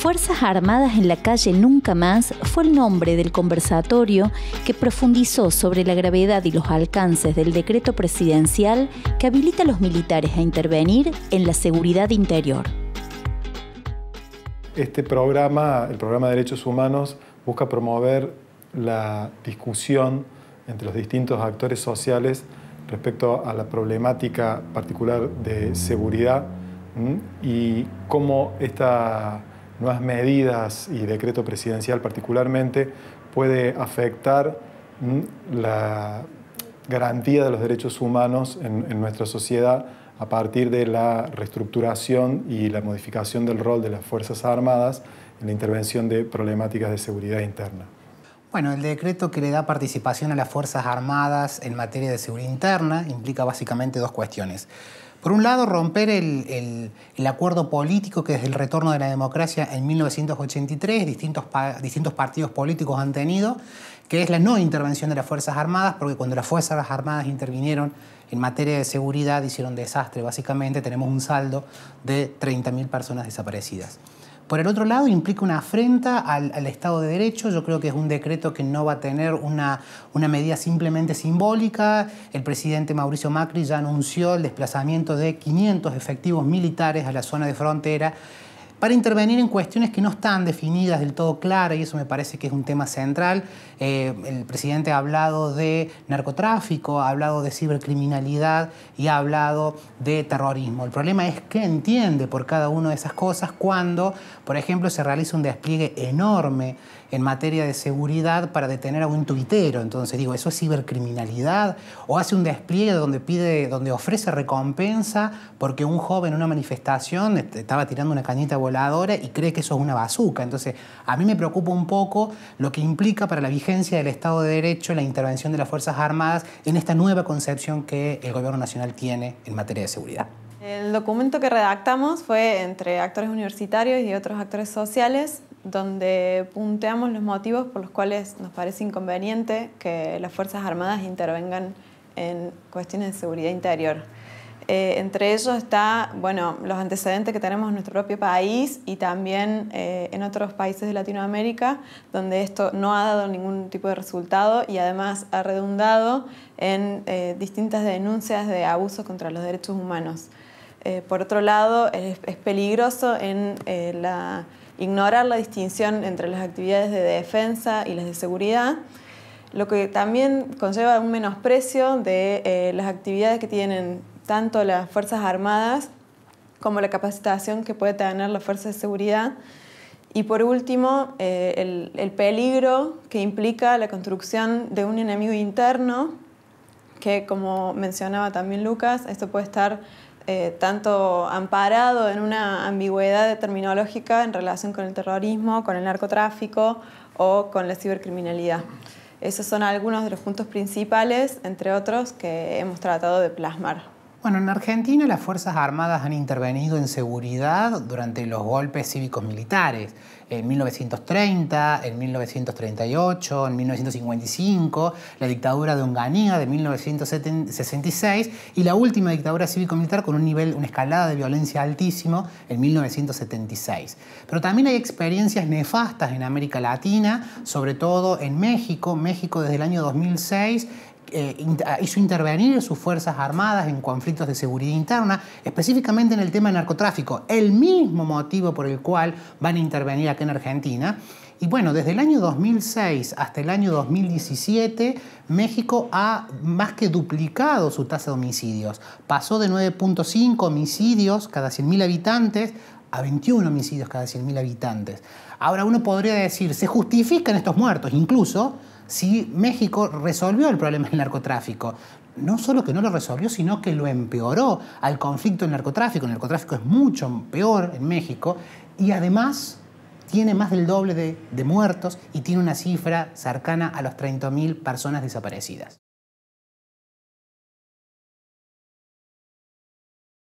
Fuerzas Armadas en la calle Nunca más fue el nombre del conversatorio que profundizó sobre la gravedad y los alcances del decreto presidencial que habilita a los militares a intervenir en la seguridad interior. Este programa, el programa de Derechos Humanos, busca promover la discusión entre los distintos actores sociales respecto a la problemática particular de seguridad y cómo esta nuevas medidas y decreto presidencial particularmente puede afectar mm, la garantía de los derechos humanos en, en nuestra sociedad a partir de la reestructuración y la modificación del rol de las Fuerzas Armadas en la intervención de problemáticas de seguridad interna. Bueno, el decreto que le da participación a las Fuerzas Armadas en materia de seguridad interna implica básicamente dos cuestiones. Por un lado, romper el, acuerdo político que desde el retorno de la democracia en 1983 distintos partidos políticos han tenido, que es la no intervención de las Fuerzas Armadas, porque cuando las Fuerzas Armadas intervinieron en materia de seguridad hicieron desastre. Básicamente tenemos un saldo de 30.000 personas desaparecidas. Por el otro lado, implica una afrenta al, Estado de Derecho. Yo creo que es un decreto que no va a tener una, una medida simplemente simbólica. El presidente Mauricio Macri ya anunció el desplazamiento de 500 efectivos militares a la zona de frontera para intervenir en cuestiones que no están definidas del todo claras, y eso me parece que es un tema central. Eh, el presidente ha hablado de narcotráfico, ha hablado de cibercriminalidad y ha hablado de terrorismo. El problema es qué entiende por cada una de esas cosas cuando, por ejemplo, se realiza un despliegue enorme en materia de seguridad para detener a un tuitero. Entonces digo, ¿eso es cibercriminalidad? ¿O hace un despliegue donde pide, donde ofrece recompensa porque un joven en una manifestación estaba tirando una cañita y cree que eso es una bazuca. Entonces, a mí me preocupa un poco lo que implica para la vigencia del Estado de Derecho la intervención de las Fuerzas Armadas en esta nueva concepción que el Gobierno Nacional tiene en materia de seguridad. El documento que redactamos fue entre actores universitarios y otros actores sociales, donde punteamos los motivos por los cuales nos parece inconveniente que las Fuerzas Armadas intervengan en cuestiones de seguridad interior. Eh, entre ellos está, bueno, los antecedentes que tenemos en nuestro propio país y también eh, en otros países de Latinoamérica, donde esto no ha dado ningún tipo de resultado y además ha redundado en eh, distintas denuncias de abusos contra los derechos humanos. por otro lado, es, peligroso en la, ignorar la distinción entre las actividades de defensa y las de seguridad lo que también conlleva un menosprecio de las actividades que tienen tanto las Fuerzas Armadas como la capacitación que puede tener la fuerza de Seguridad. Y por último, eh, el, peligro que implica la construcción de un enemigo interno, que como mencionaba también Lucas, esto puede estar eh, tanto amparado en una ambigüedad terminológica en relación con el terrorismo, con el narcotráfico o con la cibercriminalidad. Esos son algunos de los puntos principales, entre otros, que hemos tratado de plasmar. Bueno, en Argentina las Fuerzas Armadas han intervenido en seguridad durante los golpes cívicos militares, en 1930, en 1938, en 1955, la dictadura de Unganía de 1966 y la última dictadura cívico-militar con un nivel, una escalada de violencia altísimo en 1976. Pero también hay experiencias nefastas en América Latina, sobre todo en México. México desde el año 2006 eh, ah, hizo intervenir sus Fuerzas Armadas en conflictos de seguridad interna, específicamente en el tema del narcotráfico, el mismo motivo por el cual van a intervenir aquí en Argentina. Y bueno, desde el año 2006 hasta el año 2017, México ha más que duplicado su tasa de homicidios. Pasó de 9.5 homicidios cada 100.000 habitantes a 21 homicidios cada 100.000 habitantes. Ahora uno podría decir, se justifican estos muertos, incluso si México resolvió el problema del narcotráfico. No solo que no lo resolvió, sino que lo empeoró al conflicto del narcotráfico. El narcotráfico es mucho peor en México y además tiene más del doble de, muertos y tiene una cifra cercana a los 30.000 personas desaparecidas.